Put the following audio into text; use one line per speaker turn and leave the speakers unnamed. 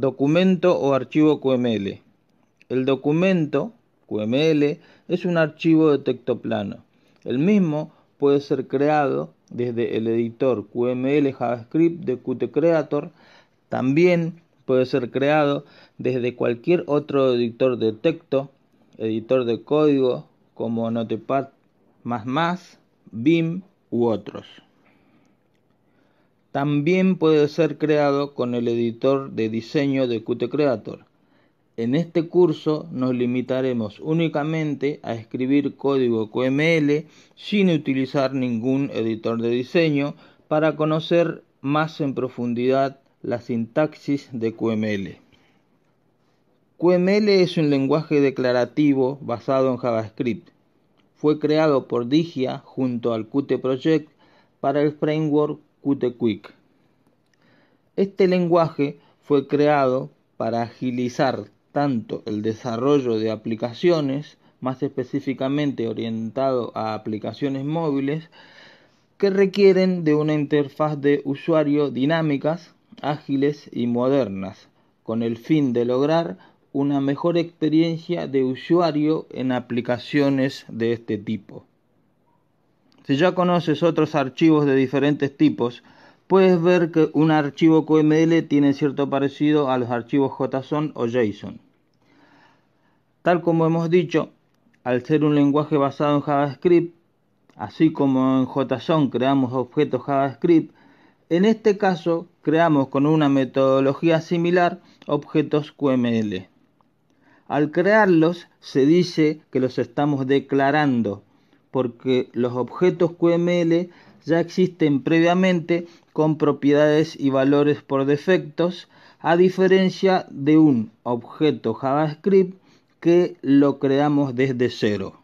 Documento o archivo QML. El documento QML es un archivo de texto plano. El mismo puede ser creado desde el editor QML JavaScript de Qt Creator. También puede ser creado desde cualquier otro editor de texto, editor de código como Notepad, BIM u otros. También puede ser creado con el editor de diseño de Qt Creator. En este curso nos limitaremos únicamente a escribir código QML sin utilizar ningún editor de diseño para conocer más en profundidad la sintaxis de QML. QML es un lenguaje declarativo basado en JavaScript. Fue creado por Digia junto al Qt Project para el framework Quick. Este lenguaje fue creado para agilizar tanto el desarrollo de aplicaciones, más específicamente orientado a aplicaciones móviles, que requieren de una interfaz de usuario dinámicas, ágiles y modernas, con el fin de lograr una mejor experiencia de usuario en aplicaciones de este tipo. Si ya conoces otros archivos de diferentes tipos, puedes ver que un archivo QML tiene cierto parecido a los archivos JSON o JSON. Tal como hemos dicho, al ser un lenguaje basado en JavaScript, así como en JSON creamos objetos JavaScript, en este caso creamos con una metodología similar objetos QML. Al crearlos se dice que los estamos declarando porque los objetos QML ya existen previamente con propiedades y valores por defectos, a diferencia de un objeto JavaScript que lo creamos desde cero.